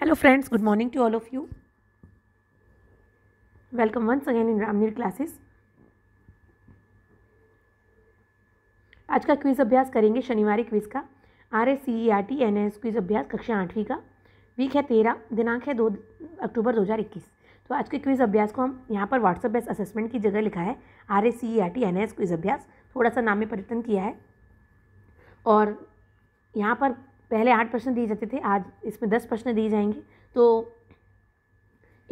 hello friends good morning to all of you welcome once again in Ramneer classes आज का quiz अभ्यास करेंगे शनिवार क्विज का R S C E R T N S quiz अभ्यास कक्षा आठवीं का वीक है तेरह दिनांक है दो अक्टूबर दो हज़ार इक्कीस तो आज के क्विज अभ्यास को हम यहाँ पर व्हाट्सअप बेस असेसमेंट की जगह लिखा है R S C E R T N S quiz अभ्यास थोड़ा सा नाम में परिवर्तन किया है और यहाँ पर पहले आठ प्रश्न दिए जाते थे आज इसमें दस प्रश्न दिए जाएंगे तो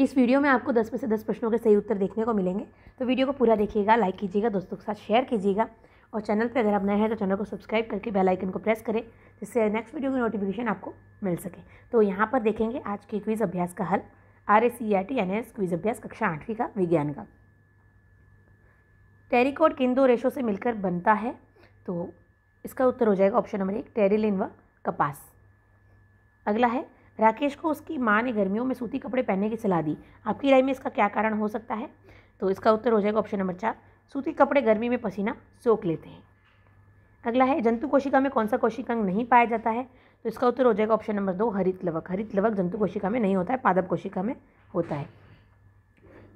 इस वीडियो में आपको दस में से दस प्रश्नों के सही उत्तर देखने को मिलेंगे तो वीडियो को पूरा देखिएगा लाइक कीजिएगा दोस्तों के साथ शेयर कीजिएगा और चैनल पर अगर आप नए हैं तो चैनल को सब्सक्राइब करके बेल आइकन को प्रेस करें जिससे नेक्स्ट वीडियो की नोटिफिकेशन आपको मिल सके तो यहाँ पर देखेंगे आज के क्विज़ अभ्यास का हल R S C R T N S quiz अभ्यास कक्षा आठवीं का विज्ञान का टेरिकोट किन दो रेशों से मिलकर बनता है तो इसका उत्तर हो जाएगा ऑप्शन नंबर एक टेरिलिन व कपास अगला है राकेश को उसकी माँ ने गर्मियों में सूती कपड़े पहनने की सलाह दी आपकी राय में इसका क्या कारण हो सकता है तो इसका उत्तर हो जाएगा ऑप्शन नंबर चार सूती कपड़े गर्मी में पसीना सोख लेते हैं अगला है जंतु कोशिका में कौन सा कोशिकांग नहीं पाया जाता है तो इसका उत्तर हो जाएगा ऑप्शन नंबर दो हरित लवक हरित लवक जंतु कोशिका में नहीं होता है पादप कोशिका में होता है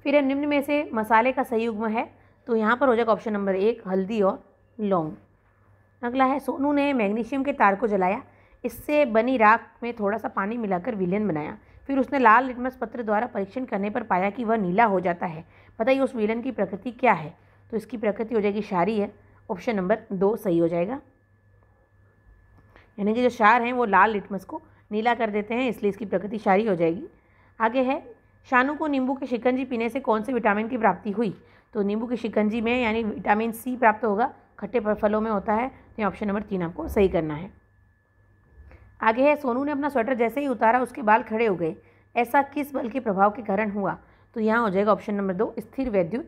फिर निम्न में से मसाले का सही संयुग्म है तो यहाँ पर हो जाएगा ऑप्शन नंबर एक हल्दी और लौंग अगला है सोनू ने मैग्नीशियम के तार को जलाया इससे बनी राख में थोड़ा सा पानी मिलाकर विलयन बनाया फिर उसने लाल लिटमस पत्र द्वारा परीक्षण करने पर पाया कि वह नीला हो जाता है बताइए उस विलयन की प्रकृति क्या है तो इसकी प्रकृति हो जाएगी शारी है ऑप्शन नंबर दो सही हो जाएगा यानी कि जो शार हैं वो लाल लिटमस को नीला कर देते हैं इसलिए इसकी प्रकृति शारी हो जाएगी आगे है शानू को नींबू की शिकंजी पीने से कौन से विटामिन की प्राप्ति हुई तो नींबू की शिकंजी में यानी विटामिन सी प्राप्त होगा खट्टे फलों में होता है तो ऑप्शन नंबर तीन आपको सही करना है आगे है सोनू ने अपना स्वेटर जैसे ही उतारा उसके बाल खड़े हो गए ऐसा किस बल के प्रभाव के कारण हुआ तो यहाँ हो जाएगा ऑप्शन नंबर दो स्थिर वैद्युत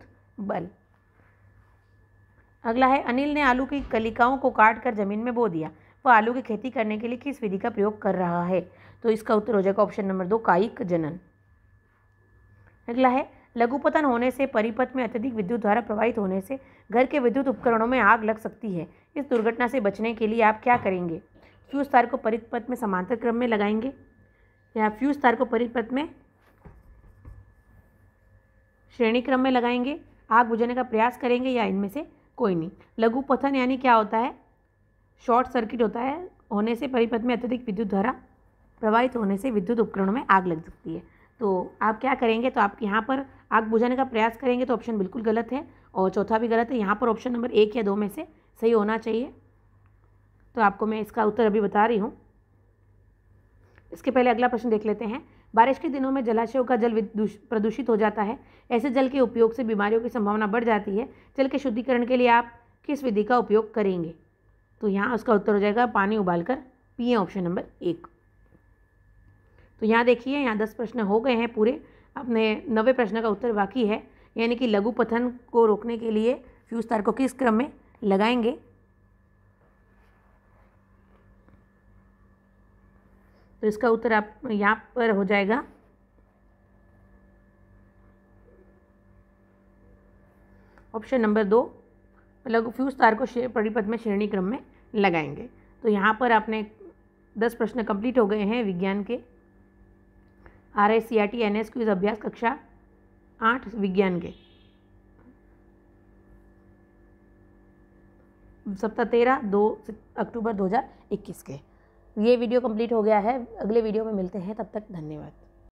बल अगला है अनिल ने आलू की कलिकाओं को काट कर जमीन में बो दिया वह आलू की खेती करने के लिए किस विधि का प्रयोग कर रहा है तो इसका उत्तर हो जाएगा ऑप्शन नंबर दो कायिक जनन अगला है लघुपतन होने से परिपथ में अत्यधिक विद्युत द्वारा प्रवाहित होने से घर के विद्युत उपकरणों में आग लग सकती है इस दुर्घटना से बचने के लिए आप क्या करेंगे फ्यूज तार को परित पथ में समांतर क्रम में लगाएंगे या फ्यूज तार को परित पथ में श्रेणी क्रम में लगाएंगे आग बुझाने का प्रयास करेंगे या इनमें से कोई नहीं लघु पथन यानी क्या होता है शॉर्ट सर्किट होता है होने से परिपथ में अत्यधिक विद्युत धारा प्रवाहित होने से विद्युत उपकरणों में आग लग सकती है तो आप क्या करेंगे तो आप यहाँ पर आग बुझाने का प्रयास करेंगे तो ऑप्शन बिल्कुल गलत है और चौथा भी गलत है यहाँ पर ऑप्शन नंबर एक या दो में से सही होना चाहिए तो आपको मैं इसका उत्तर अभी बता रही हूँ इसके पहले अगला प्रश्न देख लेते हैं बारिश के दिनों में जलाशयों का जल प्रदूषित हो जाता है ऐसे जल के उपयोग से बीमारियों की संभावना बढ़ जाती है जल के शुद्धिकरण के लिए आप किस विधि का उपयोग करेंगे तो यहाँ उसका उत्तर हो जाएगा पानी उबालकर पिए ऑप्शन नंबर एक तो यहाँ देखिए यहाँ दस प्रश्न हो गए हैं पूरे अपने नवे प्रश्न का उत्तर बाकी है यानी कि लघु पथन को रोकने के लिए फ्यूज तार को किस क्रम में लगाएंगे तो इसका उत्तर आप यहाँ पर हो जाएगा ऑप्शन नंबर दो लघु मतलब फ्यूज तार को परिपथ में श्रेणी क्रम में लगाएंगे तो यहाँ पर आपने दस प्रश्न कंप्लीट हो गए हैं विज्ञान के R I C R T N S quiz अभ्यास कक्षा आठ विज्ञान के सप्ताह तेरह दो अक्टूबर दो हज़ार इक्कीस के ये वीडियो कंप्लीट हो गया है अगले वीडियो में मिलते हैं तब तक धन्यवाद